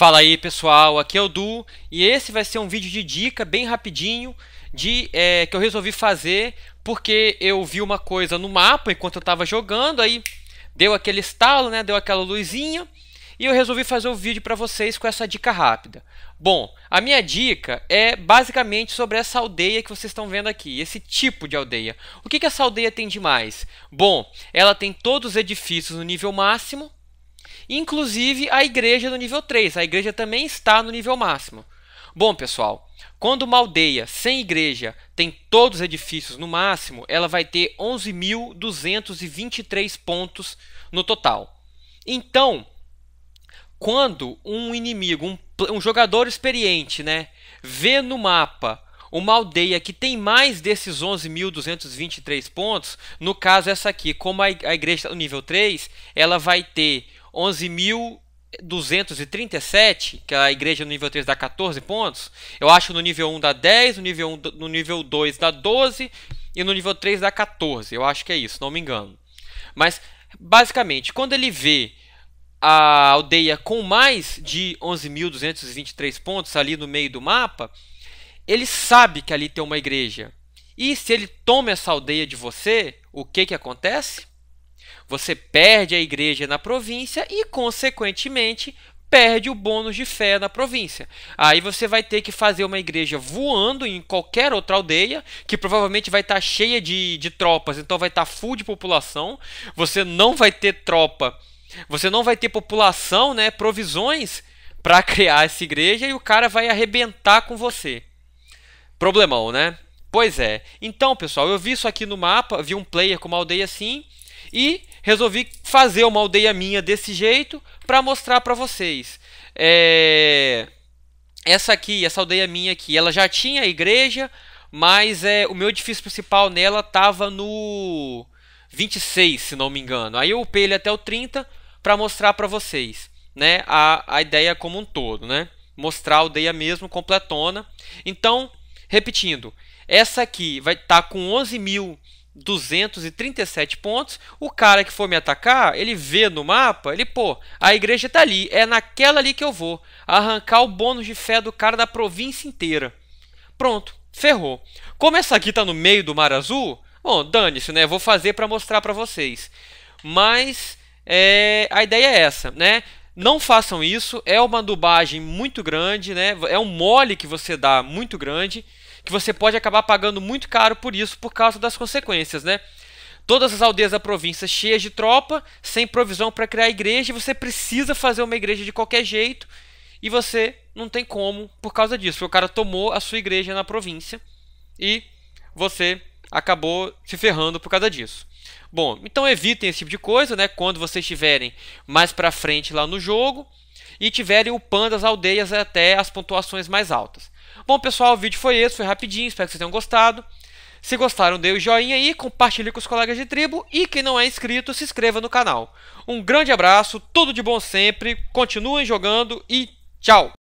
Fala aí pessoal, aqui é o Du e esse vai ser um vídeo de dica bem rapidinho de é, que eu resolvi fazer porque eu vi uma coisa no mapa enquanto eu estava jogando, aí deu aquele estalo, né? Deu aquela luzinha e eu resolvi fazer o um vídeo para vocês com essa dica rápida. Bom, a minha dica é basicamente sobre essa aldeia que vocês estão vendo aqui, esse tipo de aldeia. O que, que essa aldeia tem de mais? Bom, ela tem todos os edifícios no nível máximo, inclusive a igreja no nível 3. A igreja também está no nível máximo. Bom, pessoal, quando uma aldeia sem igreja tem todos os edifícios no máximo, ela vai ter 11.223 pontos no total. Então, quando um inimigo, um, um jogador experiente, né, vê no mapa uma aldeia que tem mais desses 11.223 pontos, no caso essa aqui, como a igreja no nível 3, ela vai ter 11.237, que a igreja no nível 3 dá 14 pontos, eu acho no nível 1 dá 10, no nível, 1, no nível 2 dá 12 e no nível 3 dá 14. Eu acho que é isso, não me engano. Mas, basicamente, quando ele vê a aldeia com mais de 11.223 pontos ali no meio do mapa, ele sabe que ali tem uma igreja. E se ele toma essa aldeia de você, o que, que acontece? Você perde a igreja na província e, consequentemente, perde o bônus de fé na província. Aí você vai ter que fazer uma igreja voando em qualquer outra aldeia, que provavelmente vai estar tá cheia de, de tropas, então vai estar tá full de população. Você não vai ter tropa, você não vai ter população, né, provisões para criar essa igreja e o cara vai arrebentar com você. Problemão, né? Pois é. Então, pessoal, eu vi isso aqui no mapa, vi um player com uma aldeia assim e resolvi fazer uma aldeia minha desse jeito para mostrar para vocês. É... Essa aqui, essa aldeia minha aqui, ela já tinha igreja, mas é, o meu edifício principal nela tava no 26, se não me engano. Aí eu upei ele até o 30 para mostrar para vocês, né, a, a ideia como um todo, né? Mostrar a aldeia mesmo completona. Então, repetindo, essa aqui vai estar tá com 11 mil 237 pontos. O cara que for me atacar, ele vê no mapa, ele, pô, a igreja tá ali, é naquela ali que eu vou arrancar o bônus de fé do cara da província inteira. Pronto, ferrou. Como essa aqui tá no meio do Mar Azul, bom, dane-se, né? Vou fazer para mostrar para vocês. Mas é, a ideia é essa, né? Não façam isso, é uma dubagem muito grande, né? É um mole que você dá muito grande que você pode acabar pagando muito caro por isso por causa das consequências, né? Todas as aldeias da província cheias de tropa, sem provisão para criar igreja, e você precisa fazer uma igreja de qualquer jeito, e você não tem como por causa disso, porque o cara tomou a sua igreja na província e você acabou se ferrando por causa disso. Bom, então evitem esse tipo de coisa, né? Quando vocês estiverem mais para frente lá no jogo, e tiverem upando as aldeias até as pontuações mais altas. Bom, pessoal, o vídeo foi esse, foi rapidinho, espero que vocês tenham gostado. Se gostaram, dê o um joinha aí, compartilhe com os colegas de tribo e quem não é inscrito, se inscreva no canal. Um grande abraço, tudo de bom sempre, continuem jogando e tchau!